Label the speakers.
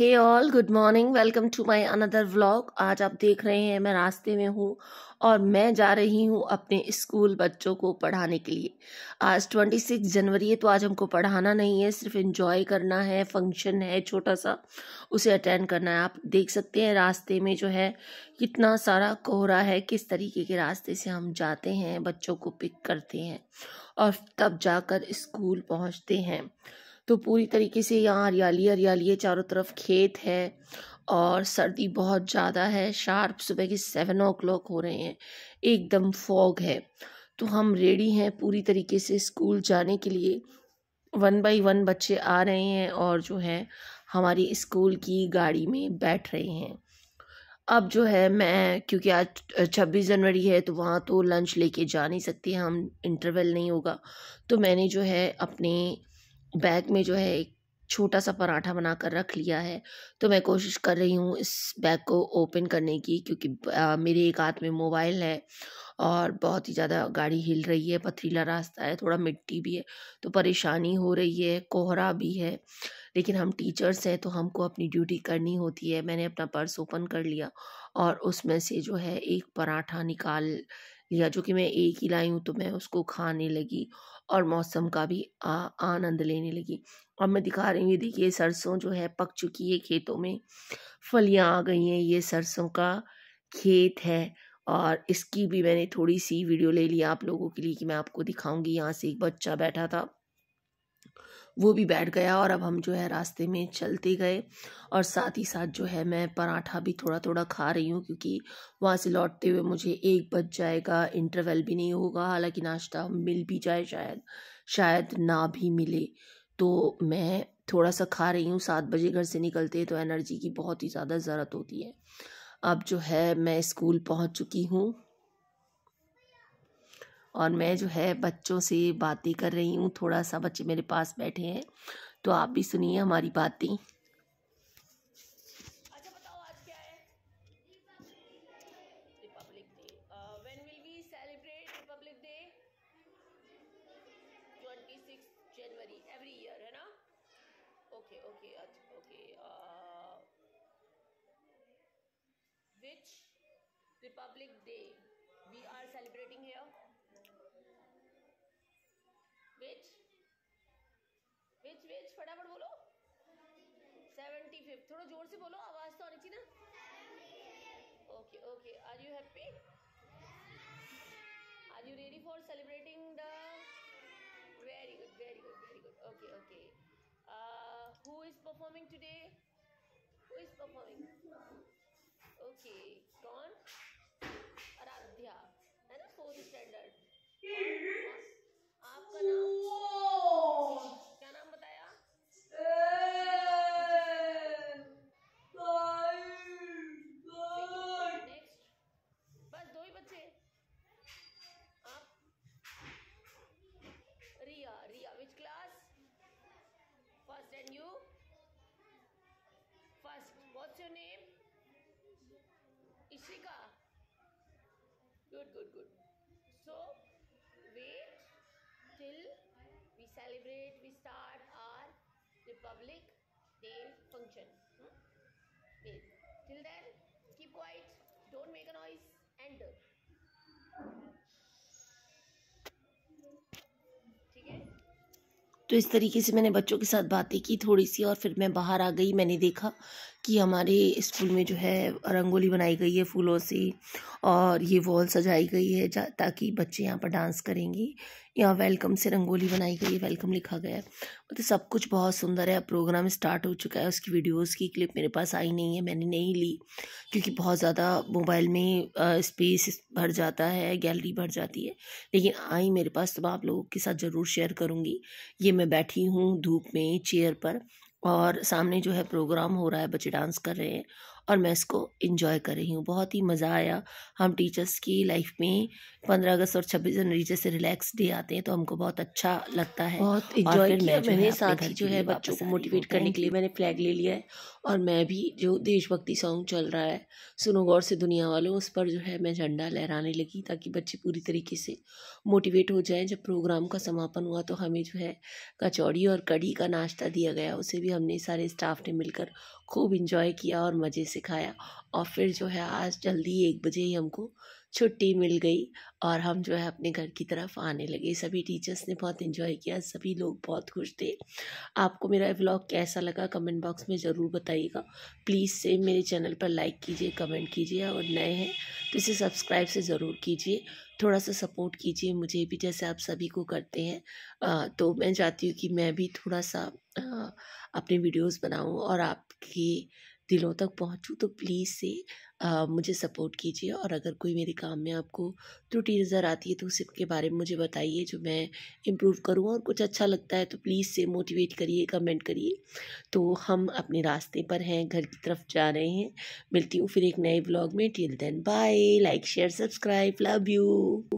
Speaker 1: Hey all good morning welcome to my another vlog आज आप देख रहे हैं मैं रास्ते में हूँ और मैं जा रही हूँ अपने स्कूल बच्चों को पढ़ाने के लिए आज 26 जनवरी है तो आज हमको पढ़ाना नहीं है सिर्फ इन्जॉय करना है फंक्शन है छोटा सा उसे अटेंड करना है आप देख सकते हैं रास्ते में जो है कितना सारा कोहरा है किस तरीके के रास्ते से हम जाते हैं बच्चों को पिक करते हैं और तब जाकर स्कूल पहुँचते हैं तो पूरी तरीके से यहाँ हरियाली हरियाली है चारों तरफ खेत है और सर्दी बहुत ज़्यादा है शार्प सुबह के सेवन ओ क्लॉक हो रहे हैं एकदम फॉग है तो हम रेडी हैं पूरी तरीके से स्कूल जाने के लिए वन बाय वन बच्चे आ रहे हैं और जो है हमारी स्कूल की गाड़ी में बैठ रहे हैं अब जो है मैं क्योंकि आज छब्बीस जनवरी है तो वहाँ तो लंच लेके जा नहीं सकती हम इंटरवल नहीं होगा तो मैंने जो है अपने बैग में जो है एक छोटा सा पराठा बना कर रख लिया है तो मैं कोशिश कर रही हूँ इस बैग को ओपन करने की क्योंकि आ, मेरे एक हाथ में मोबाइल है और बहुत ही ज़्यादा गाड़ी हिल रही है पथरीला रास्ता है थोड़ा मिट्टी भी है तो परेशानी हो रही है कोहरा भी है लेकिन हम टीचर्स हैं तो हमको अपनी ड्यूटी करनी होती है मैंने अपना पर्स ओपन कर लिया और उसमें से जो है एक पराठा निकाल लिया जो कि मैं एक ही लाई हूँ तो मैं उसको खाने लगी और मौसम का भी आ, आनंद लेने लगी अब मैं दिखा रही हूँ ये देखिए सरसों जो है पक चुकी है खेतों में फलियाँ आ गई हैं ये सरसों का खेत है और इसकी भी मैंने थोड़ी सी वीडियो ले ली आप लोगों के लिए कि मैं आपको दिखाऊंगी यहाँ से एक बच्चा बैठा था वो भी बैठ गया और अब हम जो है रास्ते में चलते गए और साथ ही साथ जो है मैं पराठा भी थोड़ा थोड़ा खा रही हूँ क्योंकि वहाँ से लौटते हुए मुझे एक बज जाएगा इंटरवल भी नहीं होगा हालांकि नाश्ता मिल भी जाए शायद शायद ना भी मिले तो मैं थोड़ा सा खा रही हूँ सात बजे घर से निकलते तो एनर्जी की बहुत ही ज़्यादा ज़रूरत होती है अब जो है मैं स्कूल पहुँच चुकी हूँ और मैं जो है बच्चों से बातें कर रही हूँ थोड़ा सा बच्चे मेरे पास बैठे हैं तो आप भी सुनिए हमारी बातें Republic Day we are celebrating here वेज वेज वेज फटाफट बोलो सेवेंटी फिफ्थ थोड़ा जोर से बोलो आवाज़ तो आनी चाहिए ना okay okay are you happy are you ready for celebrating the very good very good very good okay okay who is performing today who is performing okay Sika. Good, good, good. So, wait till we celebrate, we start our Republic Day function. Hmm? Wait. Till then, keep quiet, don't make a noise, and ठीक है तो इस तरीके से मैंने बच्चों के साथ बातें की थोड़ी सी और फिर मैं बाहर आ गई मैंने देखा कि हमारे स्कूल में जो है रंगोली बनाई गई है फूलों से और ये वॉल सजाई गई है ताकि बच्चे यहाँ पर डांस करेंगे यहाँ वेलकम से रंगोली बनाई गई है वेलकम लिखा गया है मतलब सब कुछ बहुत सुंदर है प्रोग्राम स्टार्ट हो चुका है उसकी वीडियोस की क्लिप मेरे पास आई नहीं है मैंने नहीं ली क्योंकि बहुत ज़्यादा मोबाइल में स्पेस भर जाता है गैलरी भर जाती है लेकिन आई मेरे पास तो मैं आप लोगों के साथ ज़रूर शेयर करूँगी ये मैं बैठी हूँ धूप में चेयर पर और सामने जो है प्रोग्राम हो रहा है बच्चे डांस कर रहे हैं। और मैं इसको इंजॉय कर रही हूँ बहुत ही मज़ा आया हम टीचर्स की लाइफ में पंद्रह अगस्त और छब्बीस जनवरी जैसे रिलैक्स डे आते हैं तो हमको बहुत अच्छा लगता है बहुत इंजॉय मैंने साथ ही जो है बच्चों को मोटिवेट करने के लिए मैंने फ्लैग ले लिया है और मैं भी जो देशभक्ति सॉन्ग चल रहा है सुनो गौर से दुनिया वालों उस पर जो है मैं झंडा लहराने लगी ताकि बच्चे पूरी तरीके से मोटिवेट हो जाएं जब प्रोग्राम का समापन हुआ तो हमें जो है कचौड़ी और कड़ी का नाश्ता दिया गया उसे भी हमने सारे स्टाफ ने मिलकर खूब इंजॉय किया और मज़े सिखाया और फिर जो है आज जल्दी एक बजे ही हमको छुट्टी मिल गई और हम जो है अपने घर की तरफ आने लगे सभी टीचर्स ने बहुत इन्जॉय किया सभी लोग बहुत खुश थे आपको मेरा व्लॉग कैसा लगा कमेंट बॉक्स में ज़रूर बताइएगा प्लीज़ से मेरे चैनल पर लाइक कीजिए कमेंट कीजिए और नए हैं तो इसे सब्सक्राइब से ज़रूर कीजिए थोड़ा सा सपोर्ट कीजिए मुझे भी जैसे आप सभी को करते हैं तो मैं चाहती हूँ कि मैं भी थोड़ा सा अपने वीडियोज़ बनाऊँ और आपकी दिलों तक पहुंचूं तो प्लीज़ से आ, मुझे सपोर्ट कीजिए और अगर कोई मेरे काम में आपको त्रुटि नज़र आती है तो उसके बारे में मुझे बताइए जो मैं इम्प्रूव करूँ और कुछ अच्छा लगता है तो प्लीज़ से मोटिवेट करिए कमेंट करिए तो हम अपने रास्ते पर हैं घर की तरफ जा रहे हैं मिलती हूँ फिर एक नए ब्लॉग में till then bye like share subscribe love you